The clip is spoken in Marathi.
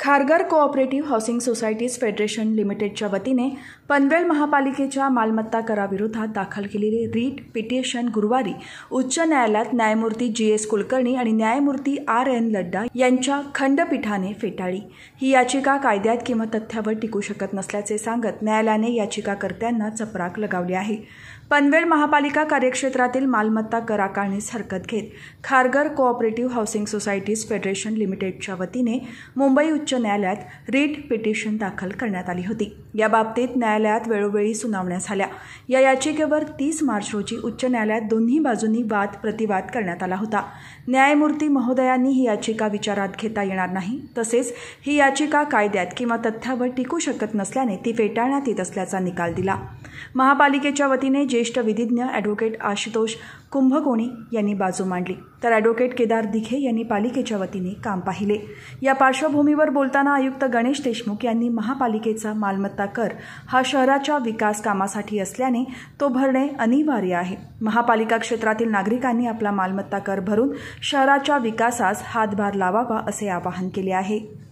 Kharghar cooperative housing societies federation लिमिटेडच्या वतीने पनवेल महापालिकेच्या मालमत्ता कराविरोधात दाखल केलेली रीट पिटिशन गुरुवारी उच्च न्यायालयात न्यायमूर्ती जी एस कुलकर्णी आणि न्यायमूर्ती आर एन लड्डा यांच्या खंडपीठाने फेटाळली ही याचिका कायद्यात किंवा तथ्यावर टिकू शकत नसल्याचे सांगत न्यायालयाने याचिकाकर्त्यांना चपराक लगावली आहे पनवेल महापालिका कार्यक्षेत्रातील मालमत्ता कराकारणीस हरकत घेत Kharghar cooperative housing societies federation लिमिटेडच्या वतीने मुंबई उच्च न्यायालयात रिट पिटिशन दाखल करण्यात आली होती याबाबतीत न्यायालयात वेळोवेळी सुनावण्या झाल्या या याचिकेवर तीस मार्च रोजी उच्च न्यायालयात दोन्ही बाजूंनी वाद प्रतिवाद करण्यात आला होता न्यायमूर्ती महोदयांनी ही याचिका विचारात घेता येणार नाही तसेच ही याचिका कायद्यात किंवा तथ्यावर टिकू शकत नसल्याने ती फेटाळण्यात येत असल्याचा निकाल दिला महापालिकेच्या वतीने ज्येष्ठ विधिज्ञ ॲडव्होकेट आशुतोष कुंभकोणी यांनी बाजू मांडली तर ॲडव्होकेट केदार दिघे यांनी पालिकेच्या वतीने काम पाहिले या पार्श्वभूमीवर बोलताना आयुक्त गणेश देशमुख यांनी महापालिकेचा मालमत्ता कर हा शहराच्या विकास कामासाठी असल्याने तो भरणे अनिवार्य आहे महापालिका क्षेत्रातील नागरिकांनी आपला मालमत्ता कर भरून शहराच्या विकासास हातभार लावावा असे आवाहन केले आहे